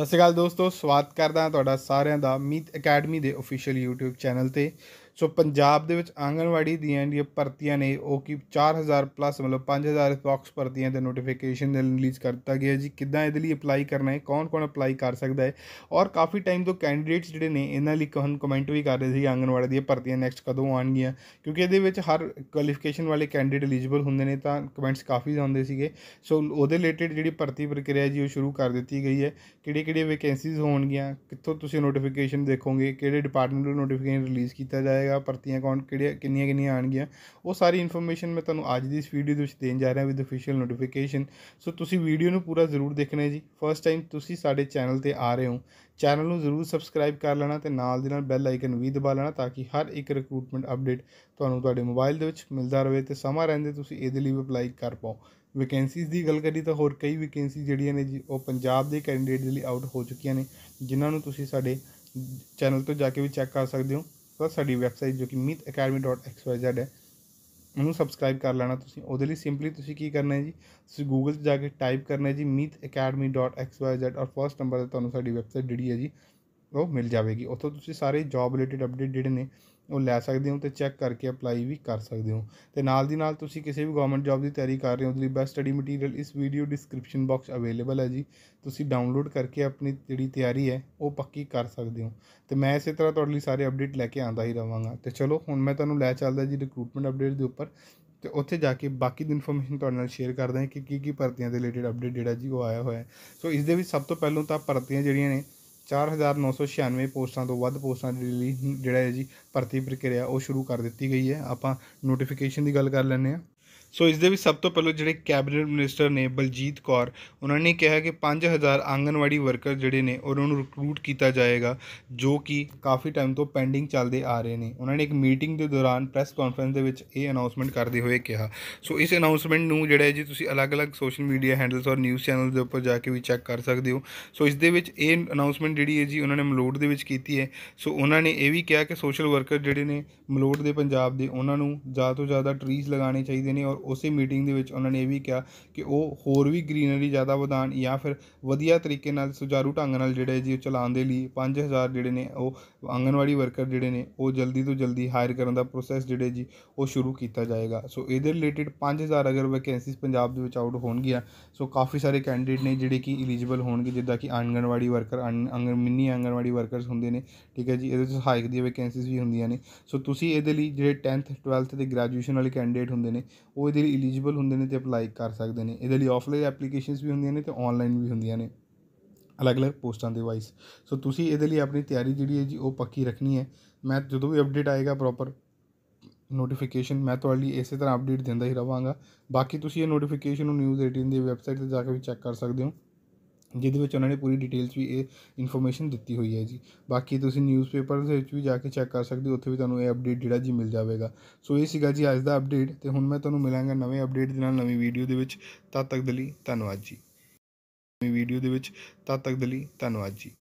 ਸਤਿ ਸ਼੍ਰੀ ਅਕਾਲ ਦੋਸਤੋ ਸਵਾਗਤ ਕਰਦਾ ਹਾਂ ਤੁਹਾਡਾ ਸਾਰਿਆਂ ਦਾ ਮੀਤ ਅਕੈਡਮੀ ਦੇ ਅਫੀਸ਼ੀਅਲ YouTube ਚੈਨਲ ਤੇ ਸੋ ਪੰਜਾਬ ਦੇ ਵਿੱਚ ਆਂਗਨਵਾੜੀ ਦੀਆਂ ਜਿਹੜੀਆਂ ਭਰਤੀਆਂ ਨੇ ਉਹ ਕਿ 4000 ਪਲੱਸ ਮਤਲਬ 5000 ਬਾਕਸ ਭਰਤੀਆਂ ਦੇ ਨੋਟੀਫਿਕੇਸ਼ਨ ਦੇ ਰਿਲੀਜ਼ ਕਰ ਦਿੱਤਾ ਗਿਆ ਜੀ ਕਿੱਦਾਂ ਇਹਦੇ ਲਈ ਅਪਲਾਈ ਕਰਨਾ ਹੈ ਕੌਣ-ਕੌਣ ਅਪਲਾਈ ਕਰ ਸਕਦਾ ਹੈ ਔਰ ਕਾਫੀ ਟਾਈਮ ਤੋਂ ਕੈਂਡੀਡੇਟਸ ਜਿਹੜੇ ਨੇ ਇਹਨਾਂ ਲਈ ਕਹਨ ਕਮੈਂਟ ਵੀ ਕਰ ਰਹੇ ਸੀ ਆਂਗਨਵਾੜੀ ਦੀਆਂ ਭਰਤੀਆਂ ਨੈਕਸਟ ਕਦੋਂ ਆਣਗੀਆਂ ਕਿਉਂਕਿ ਇਹਦੇ ਵਿੱਚ ਹਰ ਕੁਆਲੀਫਿਕੇਸ਼ਨ ਵਾਲੇ ਕੈਂਡੀਡੇਟ ਐਲੀਜੀਬਲ ਹੁੰਦੇ ਨੇ ਤਾਂ ਕਮੈਂਟਸ ਕਾਫੀ ਆਉਂਦੇ ਸੀਗੇ ਸੋ ਉਹਦੇ ਰਿਲੇਟਡ ਜਿਹੜੀ ਭਰਤੀ ਪ੍ਰਕਿਰਿਆ ਜੀ ਉਹ ਸ਼ੁਰੂ ਕਰ ਦਿੱਤੀ ਗਈ ਹੈ ਕਿਹੜੀ ਕਿਹੜੀ ਵੈਕੈਂਸੀਜ਼ ਹੋਣਗੀਆਂ ਕਿੱਥੋਂ ਤੁਸੀਂ ਨੋਟੀਫਿਕੇਸ਼ਨ ਦੇਖੋਗੇ ਕਿਹੜੇ ਡਿਪਾਰਟਮੈਂਟ ਨੂੰ ਨੋਟੀਫਿਕੇਸ਼ਨ ਰਿਲੀਜ਼ ਕੀਤਾ ਜਾਏ ਜਾਏਗਾ ਭਰਤੀਆਂ ਕੌਣ ਕਿਹੜੀਆਂ ਕਿੰਨੀਆਂ ਕਿੰਨੀਆਂ ਆਣਗੀਆਂ ਉਹ ਸਾਰੀ ਇਨਫੋਰਮੇਸ਼ਨ ਮੈਂ ਤੁਹਾਨੂੰ ਅੱਜ ਦੀ ਇਸ ਵੀਡੀਓ ਦੇ ਵਿੱਚ ਦੇਣ ਜਾ ਰਿਹਾ ਵਿਦ ਅਫੀਸ਼ੀਅਲ ਨੋਟੀਫਿਕੇਸ਼ਨ ਸੋ ਤੁਸੀਂ ਵੀਡੀਓ ਨੂੰ ਪੂਰਾ ਜ਼ਰੂਰ ਦੇਖਣਾ ਹੈ ਜੀ ਫਰਸਟ ਟਾਈਮ ਤੁਸੀਂ ਸਾਡੇ ਚੈਨਲ ਤੇ ਆ ਰਹੇ ਹੋ ਚੈਨਲ ਨੂੰ ਜ਼ਰੂਰ ਸਬਸਕ੍ਰਾਈਬ ਕਰ ਲੈਣਾ ਤੇ ਨਾਲ ਦੇ ਨਾਲ ਬੈਲ ਆਈਕਨ ਵੀ ਦਬਾ ਲੈਣਾ ਤਾਂ ਕਿ ਹਰ ਇੱਕ ਰਿਕਰੂਟਮੈਂਟ ਅਪਡੇਟ ਤੁਹਾਨੂੰ ਤੁਹਾਡੇ ਮੋਬਾਈਲ ਦੇ ਵਿੱਚ ਮਿਲਦਾ ਰਹੇ ਤੇ ਸਮਾਂ ਰਹਿੰਦੇ ਤੁਸੀਂ ਇਹਦੇ ਲਈ ਵੀ ਅਪਲਾਈ ਕਰ ਪਾਓ ਵੈਕੈਂਸੀਜ਼ ਦੀ ਗੱਲ ਕਰੀ ਤਾਂ ਹੋਰ ਕਈ ਵੈਕੈਂਸੀ ਜਿਹੜੀਆਂ ਨੇ ਜੀ ਉਹ ਪੰਜਾਬ ਦੇ ਕੈਂਡੀਡੇਟ ਦੇ ਲਈ ਆਊਟ ਹੋ ਚੁੱਕੀਆਂ ਨੇ ਜਿਨ੍ਹਾਂ ਨੂੰ ਤੁਸੀਂ ਸਾਡੇ ਚੈਨਲ ਤੋਂ ਜਾ ਕੇ ਵੀ ਚੈੱਕ ਕਰ ਸਕਦੇ ਹੋ प्लस ਸਾਡੀ ਵੈਬਸਾਈਟ ਜੋ ਕਿ meetacademy.xyz ਹੈ ਉਹਨੂੰ ਸਬਸਕ੍ਰਾਈਬ ਕਰ ਲੈਣਾ ਤੁਸੀਂ ਉਹਦੇ ਲਈ ਸਿੰਪਲੀ ਤੁਸੀਂ ਕੀ ਕਰਨਾ ਹੈ ਜੀ ਤੁਸੀਂ Google 'ਚ ਜਾ ਕੇ ਟਾਈਪ ਕਰਨਾ ਹੈ ਜੀ meetacademy.xyz ਔਰ ਫਰਸਟ ਨੰਬਰ ਤੇ ਤੁਹਾਨੂੰ ਸਾਡੀ ਵੈਬਸਾਈਟ ਜਿਹੜੀ ਹੈ ਜੀ ਉਹ ਮਿਲ ਜਾਵੇਗੀ ਉੱਥੋਂ ਤੁਸੀਂ ਸਾਰੇ ਜੌਬ ਰਿਲੇਟਡ ਅਪਡੇਟ ਜਿਹੜੇ ਨੇ ਉਹ ਲੈ ਸਕਦੇ ਹੋ ਤੇ ਚੈੱਕ ਕਰਕੇ ਅਪਲਾਈ ਵੀ ਕਰ ਸਕਦੇ ਹੋ ਤੇ ਨਾਲ ਦੀ ਨਾਲ ਤੁਸੀਂ ਕਿਸੇ ਵੀ ਗਵਰਨਮੈਂਟ ਜੌਬ ਦੀ ਤਿਆਰੀ ਕਰ ਰਹੇ ਹੋ ਉਹਦੇ ਲਈ ਬੈਸਟ ਸਟੱਡੀ ਮਟੀਰੀਅਲ ਇਸ ਵੀਡੀਓ ਡਿਸਕ੍ਰਿਪਸ਼ਨ ਬਾਕਸ ਅਵੇਲੇਬਲ ਹੈ ਜੀ ਤੁਸੀਂ ਡਾਊਨਲੋਡ ਕਰਕੇ ਆਪਣੀ ਜਿਹੜੀ ਤਿਆਰੀ ਹੈ ਉਹ ਪੱਕੀ ਕਰ ਸਕਦੇ ਹੋ ਤੇ ਮੈਂ ਇਸੇ ਤਰ੍ਹਾਂ ਤੁਹਾਡੇ ਲਈ ਸਾਰੇ ਅਪਡੇਟ ਲੈ ਕੇ ਆਂਦਾ ਹੀ ਰਵਾਂਗਾ ਤੇ ਚਲੋ ਹੁਣ ਮੈਂ ਤੁਹਾਨੂੰ ਲੈ ਚੱਲਦਾ ਜੀ ਰਿਕਰੂਟਮੈਂਟ ਅਪਡੇਟ ਦੇ ਉੱਪਰ ਤੇ ਉੱਥੇ ਜਾ ਕੇ ਬਾਕੀ ਦੀ ਇਨਫੋਰਮੇਸ਼ਨ ਤੁਹਾਡੇ ਨਾਲ ਸ਼ੇਅਰ ਕਰਦਾ ਹਾਂ ਕਿ ਕੀ ਕੀ ਭਰਤੀਆਂ ਦੇ ਰਿਲੇਟਡ ਅਪਡੇਟ ਜਿਹੜਾ ਜੀ ਉਹ ਆਇਆ ਹੋਇਆ ਹੈ ਸੋ ਇਸ ਦੇ ਵਿੱਚ ਸਭ ਤੋਂ ਪਹਿਲਾਂ ਤਾਂ ਭਰਤੀਆਂ ਜਿਹੜੀਆਂ ਨੇ 4996 ਪੋਸਟਾਂ ਤੋਂ ਵੱਧ ਪੋਸਟਾਂ ਦੇ ਲਈ ਜਿਹੜਾ ਹੈ ਜੀ ਭਰਤੀ ਪ੍ਰਕਿਰਿਆ ਉਹ ਸ਼ੁਰੂ ਕਰ ਦਿੱਤੀ ਗਈ ਹੈ ਆਪਾਂ ਨੋਟੀਫਿਕੇਸ਼ਨ ਦੀ ਗੱਲ ਕਰ ਲੈਂਦੇ ਆ ਸੋ ਇਸ ਦੇ ਵਿੱਚ ਸਭ ਤੋਂ ਪਹਿਲਾਂ ਜਿਹੜੇ ਕੈਬਨਿਟ ਮਿਨਿਸਟਰ ਨੇ ਬਲਜੀਤ ਕੌਰ ਉਹਨਾਂ ਨੇ ਕਿਹਾ ਕਿ 5000 ਆਂਗਨਵਾੜੀ ਵਰਕਰ ਜਿਹੜੇ ਨੇ ਉਹਨਾਂ ਨੂੰ ਰਿਕਰੂਟ ਕੀਤਾ ਜਾਏਗਾ ਜੋ ਕਿ ਕਾਫੀ ਟਾਈਮ ਤੋਂ ਪੈਂਡਿੰਗ ਚੱਲਦੇ ਆ ਰਹੇ ਨੇ ਉਹਨਾਂ ਨੇ ਇੱਕ ਮੀਟਿੰਗ ਦੇ ਦੌਰਾਨ ਪ੍ਰੈਸ ਕਾਨਫਰੰਸ ਦੇ ਵਿੱਚ ਇਹ ਅਨਾਉਂਸਮੈਂਟ ਕਰਦੇ ਹੋਏ ਕਿਹਾ ਸੋ ਇਸ ਅਨਾਉਂਸਮੈਂਟ ਨੂੰ ਜਿਹੜਾ ਜੀ ਤੁਸੀਂ ਅਲੱਗ-ਅਲੱਗ ਸੋਸ਼ਲ ਮੀਡੀਆ ਹੈਂਡਲਸ ਔਰ ਨਿਊਜ਼ ਚੈਨਲਸ ਦੇ ਉੱਪਰ ਜਾ ਕੇ ਵੀ ਚੈੱਕ ਕਰ ਸਕਦੇ ਹੋ ਸੋ ਇਸ ਦੇ ਵਿੱਚ ਇਹ ਅਨਾਉਂਸਮੈਂਟ ਜਿਹੜੀ ਹੈ ਜੀ ਉਹਨਾਂ ਨੇ ਮਲੋਡ ਦੇ ਵਿੱਚ ਕੀਤੀ ਹੈ ਸੋ ਉਹਨਾਂ ਨੇ ਇਹ ਵੀ ਕਿਹਾ ਕਿ ਸੋਸ਼ਲ ਵਰਕਰ ਜਿਹੜੇ ਨੇ ਮਲੋਡ ਦੇ ਪੰਜਾਬ ਦੇ ਉਹਨਾਂ ਨੂੰ ਜ਼ਿਆਦਾ ਤੋਂ ਜ਼ਿਆਦਾ ਟਰੀਜ਼ ਲਗਾਉਣੇ ਚਾਹੀਦੇ ਨੇ ਔਰ ਉਸੇ ਮੀਟਿੰਗ ਦੇ ਵਿੱਚ ਉਹਨਾਂ ਨੇ ਇਹ ਵੀ ਕਿਹਾ ਕਿ ਉਹ ਹੋਰ ਵੀ ਗ੍ਰੀਨਰੀ ਜ਼ਿਆਦਾ ਵਧਾਣ ਜਾਂ ਫਿਰ ਵਧੀਆ ਤਰੀਕੇ ਨਾਲ ਸੁਜਾਰੂ ਢੰਗ ਨਾਲ ਜਿਹੜੇ ਜੀ ਚਲਾਉਣ ਦੇ ਲਈ 5000 ਜਿਹੜੇ ਨੇ ਉਹ ਆਂਗਨਵਾੜੀ ਵਰਕਰ ਜਿਹੜੇ ਨੇ ਉਹ ਜਲਦੀ ਤੋਂ ਜਲਦੀ ਹਾਇਰ ਕਰਨ ਦਾ ਪ੍ਰੋਸੈਸ ਜਿਹੜੇ ਜੀ ਉਹ ਸ਼ੁਰੂ ਕੀਤਾ ਜਾਏਗਾ ਸੋ ਇਹਦੇ ਰਿਲੇਟਡ 5000 ਅਗਰ ਵੈਕੈਂਸੀਜ਼ ਪੰਜਾਬ ਦੇ ਵਿੱਚ ਆਊਟ ਹੋਣਗੀਆਂ ਸੋ ਕਾਫੀ ਸਾਰੇ ਕੈਂਡੀਡੇਟ ਨੇ ਜਿਹੜੇ ਕਿ ਐਲੀਜੀਬਲ ਹੋਣਗੇ ਜਿੱਦਾਂ ਕਿ ਆਂਗਨਵਾੜੀ ਵਰਕਰ ਅੰਗਰ ਮਿੰਨੀ ਆਂਗਨਵਾੜੀ ਵਰਕਰਸ ਹੁੰਦੇ ਨੇ ਠੀਕ ਹੈ ਜੀ ਇਹਦੇ ਵਿੱਚ ਹਾਇਕ ਦੀ ਵੈਕੈਂਸੀਜ਼ ਵੀ ਹੁੰਦੀਆਂ ਨੇ ਸੋ ਤੁਸੀਂ ਇਹਦੇ ਲਈ ਜਿਹੜੇ 10th 12th ਦੇ ਗ੍ਰੈਜੂਏਸ਼ਨ ਵਾਲੇ ਕੈਂਡੀਡੇਟ ਹੁੰਦੇ ਨੇ ਉਹ ਇਹਦੇ ਲਈ ਐਲੀਜੀਬਲ ਹੁੰਦੇ ਨੇ ਤੇ ਅਪਲਾਈ ਕਰ ਸਕਦੇ ਨੇ ਇਹਦੇ ਲਈ ਆਫਲਾਈਨ ਐਪਲੀਕੇਸ਼ਨਸ ਵੀ ਹੁੰਦੀਆਂ ਨੇ ਤੇ ਆਨਲਾਈਨ ਵੀ ਹੁੰਦੀਆਂ ਨੇ ਅਲੱਗ-ਅਲੱਗ ਪੋਸਟਾਂ ਦੇ ਵਾਈਸ ਸੋ ਤੁਸੀਂ ਇਹਦੇ ਲਈ ਆਪਣੀ ਤਿਆਰੀ ਜਿਹੜੀ ਹੈ ਜੀ ਉਹ ਪੱਕੀ ਰੱਖਣੀ ਹੈ ਮੈਂ ਜਦੋਂ ਵੀ ਅਪਡੇਟ ਆਏਗਾ ਪ੍ਰੋਪਰ ਨੋਟੀਫਿਕੇਸ਼ਨ ਮੈਂ ਤੁਹਾਡੇ ਲਈ ਇਸੇ ਤਰ੍ਹਾਂ ਅਪਡੇਟ ਦਿੰਦਾ ਹੀ ਰਵਾਂਗਾ ਬਾਕੀ ਤੁਸੀਂ ਇਹ ਨੋਟੀਫਿਕੇਸ਼ਨ ਨੂੰ ਨਿਊਜ਼ 18 ਦੀ ਵੈਬਸਾਈਟ ਤੇ ਜਾ ਕੇ ਵੀ ਚੈੱਕ ਕਰ ਸਕਦੇ ਹੋ ਜਿਹਦੇ ਵਿੱਚ ਉਹਨਾਂ ਨੇ ਪੂਰੀ ਡਿਟੇਲਸ ਵੀ ਇਹ ਇਨਫੋਰਮੇਸ਼ਨ ਦਿੱਤੀ ਹੋਈ ਹੈ ਜੀ ਬਾਕੀ ਤੁਸੀਂ ਨਿਊਜ਼ਪੇਪਰ ਦੇ ਵਿੱਚ ਵੀ ਜਾ ਕੇ ਚੈੱਕ ਕਰ ਸਕਦੇ ਹੋ ਉੱਥੇ ਵੀ ਤੁਹਾਨੂੰ ਇਹ ਅਪਡੇਟ ਜਿਹੜਾ ਜੀ ਮਿਲ ਜਾਵੇਗਾ ਸੋ ਇਹ ਸੀਗਾ ਜੀ ਅੱਜ ਦਾ ਅਪਡੇਟ ਤੇ ਹੁਣ ਮੈਂ ਤੁਹਾਨੂੰ ਮਿਲਾਂਗਾ ਨਵੇਂ ਅਪਡੇਟ ਦੇ ਨਾਲ ਨਵੀਂ ਵੀਡੀਓ ਦੇ ਵਿੱਚ ਤਦ ਤੱਕ ਦੇ ਲਈ ਧੰਨਵਾਦ ਜੀ ਨਵੀਂ ਵੀਡੀਓ ਦੇ ਵਿੱਚ ਤਦ ਤੱਕ ਦੇ ਲਈ ਧੰਨਵਾਦ ਜੀ